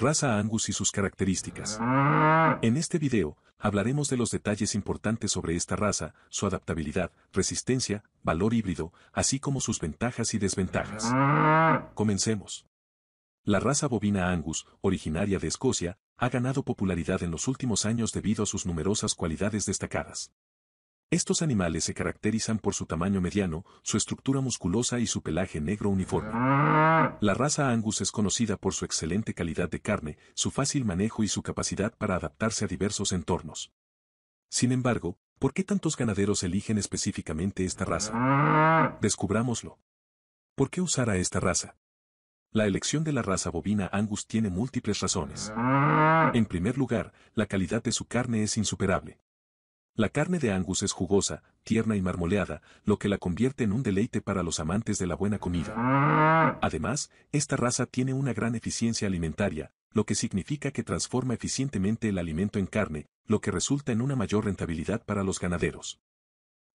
Raza Angus y sus características. En este video, hablaremos de los detalles importantes sobre esta raza, su adaptabilidad, resistencia, valor híbrido, así como sus ventajas y desventajas. Comencemos. La raza bovina Angus, originaria de Escocia, ha ganado popularidad en los últimos años debido a sus numerosas cualidades destacadas. Estos animales se caracterizan por su tamaño mediano, su estructura musculosa y su pelaje negro uniforme. La raza Angus es conocida por su excelente calidad de carne, su fácil manejo y su capacidad para adaptarse a diversos entornos. Sin embargo, ¿por qué tantos ganaderos eligen específicamente esta raza? Descubrámoslo. ¿Por qué usar a esta raza? La elección de la raza bovina Angus tiene múltiples razones. En primer lugar, la calidad de su carne es insuperable. La carne de Angus es jugosa, tierna y marmoleada, lo que la convierte en un deleite para los amantes de la buena comida. Además, esta raza tiene una gran eficiencia alimentaria, lo que significa que transforma eficientemente el alimento en carne, lo que resulta en una mayor rentabilidad para los ganaderos.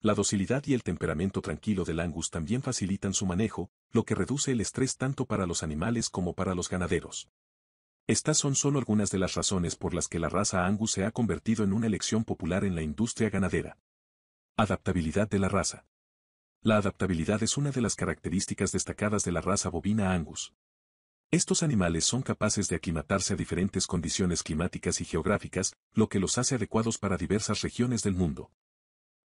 La docilidad y el temperamento tranquilo del Angus también facilitan su manejo, lo que reduce el estrés tanto para los animales como para los ganaderos. Estas son solo algunas de las razones por las que la raza Angus se ha convertido en una elección popular en la industria ganadera. Adaptabilidad de la raza. La adaptabilidad es una de las características destacadas de la raza bovina Angus. Estos animales son capaces de aclimatarse a diferentes condiciones climáticas y geográficas, lo que los hace adecuados para diversas regiones del mundo.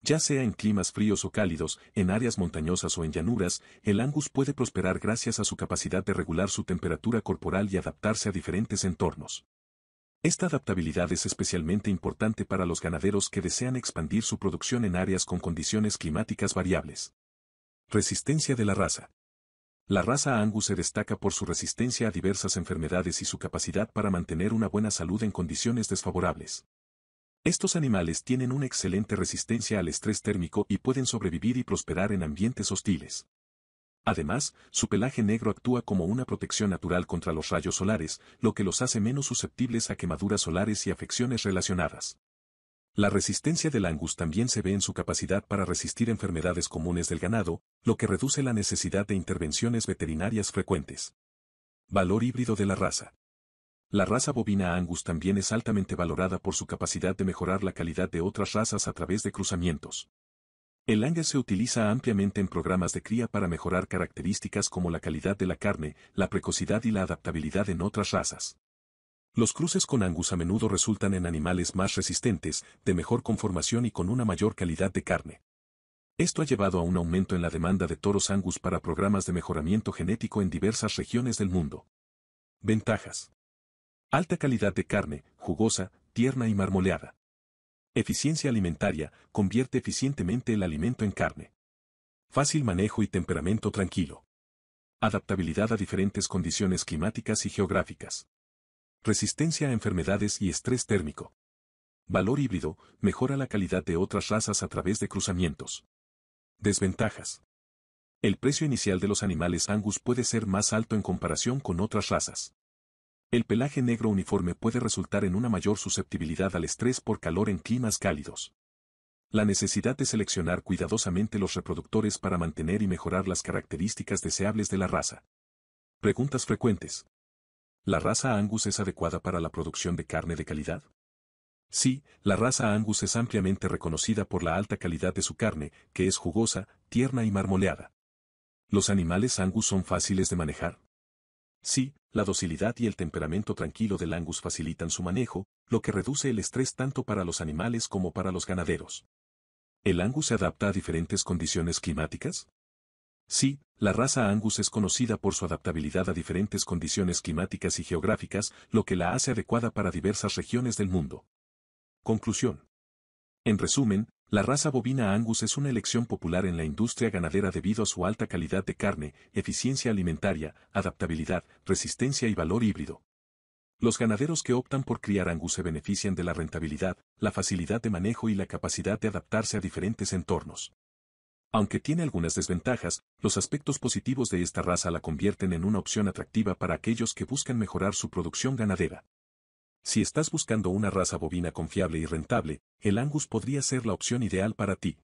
Ya sea en climas fríos o cálidos, en áreas montañosas o en llanuras, el angus puede prosperar gracias a su capacidad de regular su temperatura corporal y adaptarse a diferentes entornos. Esta adaptabilidad es especialmente importante para los ganaderos que desean expandir su producción en áreas con condiciones climáticas variables. Resistencia de la raza. La raza Angus se destaca por su resistencia a diversas enfermedades y su capacidad para mantener una buena salud en condiciones desfavorables. Estos animales tienen una excelente resistencia al estrés térmico y pueden sobrevivir y prosperar en ambientes hostiles. Además, su pelaje negro actúa como una protección natural contra los rayos solares, lo que los hace menos susceptibles a quemaduras solares y afecciones relacionadas. La resistencia del angus también se ve en su capacidad para resistir enfermedades comunes del ganado, lo que reduce la necesidad de intervenciones veterinarias frecuentes. Valor híbrido de la raza. La raza bovina Angus también es altamente valorada por su capacidad de mejorar la calidad de otras razas a través de cruzamientos. El Angus se utiliza ampliamente en programas de cría para mejorar características como la calidad de la carne, la precocidad y la adaptabilidad en otras razas. Los cruces con Angus a menudo resultan en animales más resistentes, de mejor conformación y con una mayor calidad de carne. Esto ha llevado a un aumento en la demanda de toros Angus para programas de mejoramiento genético en diversas regiones del mundo. Ventajas. Alta calidad de carne, jugosa, tierna y marmoleada. Eficiencia alimentaria, convierte eficientemente el alimento en carne. Fácil manejo y temperamento tranquilo. Adaptabilidad a diferentes condiciones climáticas y geográficas. Resistencia a enfermedades y estrés térmico. Valor híbrido, mejora la calidad de otras razas a través de cruzamientos. Desventajas. El precio inicial de los animales Angus puede ser más alto en comparación con otras razas. El pelaje negro uniforme puede resultar en una mayor susceptibilidad al estrés por calor en climas cálidos. La necesidad de seleccionar cuidadosamente los reproductores para mantener y mejorar las características deseables de la raza. Preguntas frecuentes. ¿La raza Angus es adecuada para la producción de carne de calidad? Sí, la raza Angus es ampliamente reconocida por la alta calidad de su carne, que es jugosa, tierna y marmoleada. ¿Los animales Angus son fáciles de manejar? Sí, la docilidad y el temperamento tranquilo del angus facilitan su manejo, lo que reduce el estrés tanto para los animales como para los ganaderos. ¿El angus se adapta a diferentes condiciones climáticas? Sí, la raza angus es conocida por su adaptabilidad a diferentes condiciones climáticas y geográficas, lo que la hace adecuada para diversas regiones del mundo. Conclusión. En resumen, la raza bovina Angus es una elección popular en la industria ganadera debido a su alta calidad de carne, eficiencia alimentaria, adaptabilidad, resistencia y valor híbrido. Los ganaderos que optan por criar Angus se benefician de la rentabilidad, la facilidad de manejo y la capacidad de adaptarse a diferentes entornos. Aunque tiene algunas desventajas, los aspectos positivos de esta raza la convierten en una opción atractiva para aquellos que buscan mejorar su producción ganadera. Si estás buscando una raza bovina confiable y rentable, el Angus podría ser la opción ideal para ti.